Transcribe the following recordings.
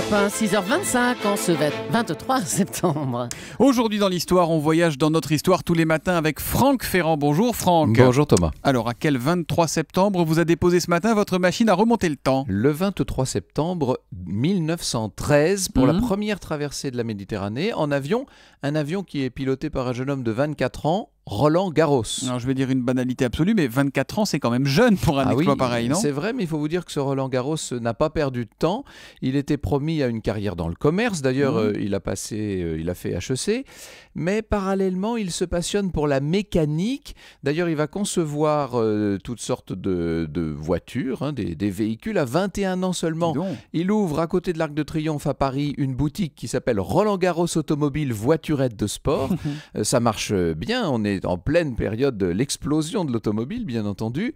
6h25, en ce 23 septembre. Aujourd'hui dans l'histoire, on voyage dans notre histoire tous les matins avec Franck Ferrand. Bonjour Franck. Bonjour Thomas. Alors, à quel 23 septembre vous a déposé ce matin votre machine à remonter le temps Le 23 septembre 1913, pour la mmh. première traversée de la Méditerranée en avion, un avion qui est piloté par un jeune homme de 24 ans, Roland Garros. je vais dire une banalité absolue, mais 24 ans, c'est quand même jeune pour un ah pareil, non C'est vrai, mais il faut vous dire que ce Roland Garros n'a pas perdu de temps. Il était promis à une carrière dans le commerce. D'ailleurs, mmh. euh, il a passé, euh, il a fait HEC, mais parallèlement, il se passionne pour la mécanique. D'ailleurs, il va concevoir euh, toutes sortes de, voitures, hein, des, des, véhicules à 21 ans seulement. Il ouvre à côté de l'Arc de Triomphe à Paris une boutique qui s'appelle Roland Garros Automobile Voiturette de Sport. ça marche bien. On est en pleine période de l'explosion de l'automobile, bien entendu,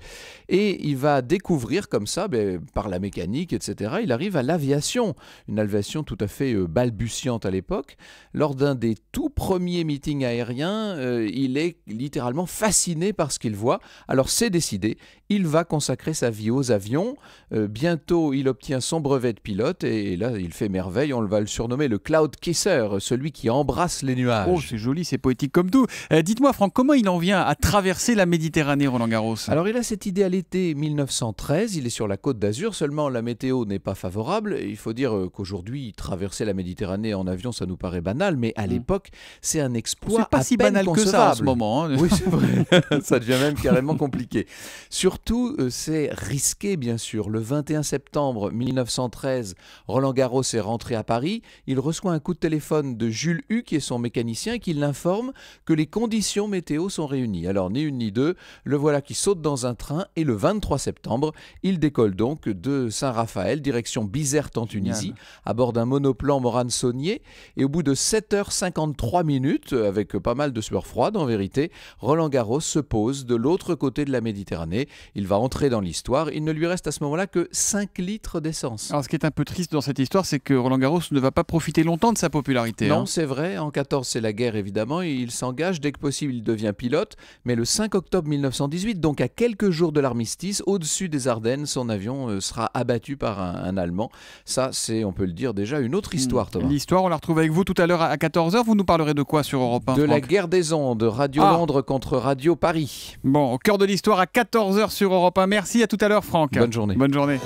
et il va découvrir comme ça, ben, par la mécanique, etc., il arrive à l'aviation, une aviation tout à fait euh, balbutiante à l'époque. Lors d'un des tout premiers meetings aériens, euh, il est littéralement fasciné par ce qu'il voit. Alors c'est décidé, il va consacrer sa vie aux avions. Euh, bientôt, il obtient son brevet de pilote, et, là, il fait merveille, on va le surnommer le Cloud Kisser, celui qui embrasse les nuages. Oh, c'est joli, c'est poétique comme tout. Dites-moi, Franck Comment il en vient à traverser la Méditerranée, Roland Garros Alors il a cette idée à l'été 1913, il est sur la côte d'Azur, seulement la météo n'est pas favorable. Il faut dire euh, qu'aujourd'hui, traverser la Méditerranée en avion, ça nous paraît banal, mais à mm. l'époque, c'est un exploit. C'est pas si banal que ça À ce moment. Hein. Oui, c'est vrai, ça devient même carrément compliqué. Surtout, euh, c'est risqué, bien sûr. Le 21 septembre 1913, Roland Garros est rentré à Paris. Il reçoit un coup de téléphone de Jules Hu, qui est son mécanicien, qui l'informe que les conditions météo sont réunis. Alors ni une ni deux, le voilà qui saute dans un train et le 23 septembre, il décolle donc de Saint-Raphaël, direction Bizerte en Tunisie, à bord d'un monoplan Morane Saunier. Et au bout de 7h53 minutes, avec pas mal de sueur froide en vérité, Roland Garros se pose de l'autre côté de la Méditerranée. Il va entrer dans l'histoire. Il ne lui reste à ce moment-là que 5 litres d'essence. Alors ce qui est un peu triste dans cette histoire, c'est que Roland Garros ne va pas profiter longtemps de sa popularité. Non, hein. c'est vrai. En 14, c'est la guerre évidemment. il s'engage dès que possible devient pilote, mais le 5 octobre 1918, donc à quelques jours de l'armistice, au-dessus des Ardennes, son avion euh, sera abattu par un, Allemand. Ça, c'est, on peut le dire, déjà une autre histoire, hmm. Thomas. L'histoire, on la retrouve avec vous tout à l'heure à 14h. Vous nous parlerez de quoi sur Europe 1 De la guerre des ondes, Radio ah. Londres contre Radio Paris. Bon, au cœur de l'histoire à 14h sur Europe 1. Merci, à tout à l'heure, Franck. Bonne journée. Bonne journée.